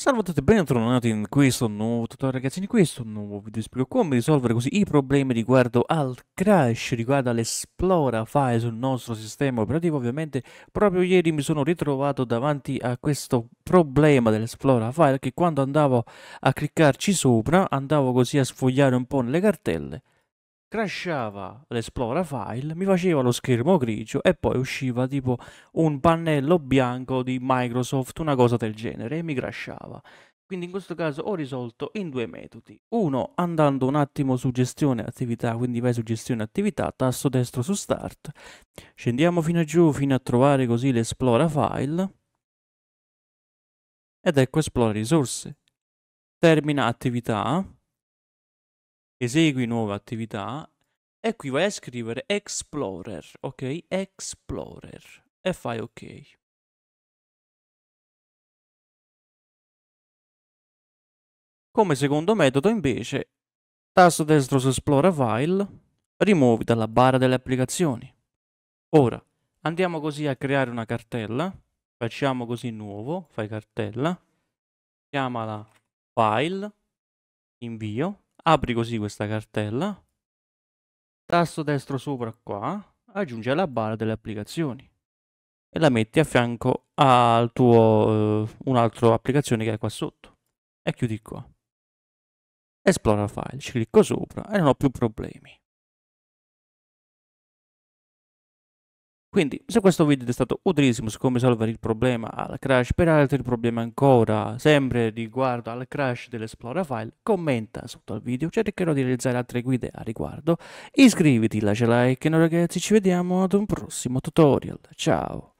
Salve a tutti e bentornati in questo nuovo tutorial ragazzi, in questo nuovo video spiego come risolvere così i problemi riguardo al crash, riguardo all'esplora file sul nostro sistema operativo ovviamente proprio ieri mi sono ritrovato davanti a questo problema dell'esplora file che quando andavo a cliccarci sopra andavo così a sfogliare un po' nelle cartelle crashava l'esplora file, mi faceva lo schermo grigio e poi usciva tipo un pannello bianco di Microsoft, una cosa del genere, e mi crashava. Quindi in questo caso ho risolto in due metodi. Uno, andando un attimo su gestione attività, quindi vai su gestione attività, tasto destro su start, scendiamo fino a giù fino a trovare così l'esplora file, ed ecco esplora risorse. Termina attività, Esegui nuove attività e qui vai a scrivere Explorer, ok? Explorer e fai ok. Come secondo metodo invece, tasto destro su Esplora File, rimuovi dalla barra delle applicazioni. Ora, andiamo così a creare una cartella, facciamo così nuovo, fai cartella, chiamala File, invio, apri così questa cartella, tasto destro sopra qua, aggiungi alla barra delle applicazioni e la metti a fianco al tuo eh, un'altra applicazione che è qua sotto e chiudi qua. Esplora file, ci clicco sopra e non ho più problemi. Quindi, se questo video è stato utilissimo su come risolvere il problema al crash, per altri problemi ancora, sempre riguardo al crash dell'Explora File, commenta sotto al video, cercherò di realizzare altre guide a riguardo. Iscriviti, lascia like, e noi ragazzi ci vediamo ad un prossimo tutorial. Ciao!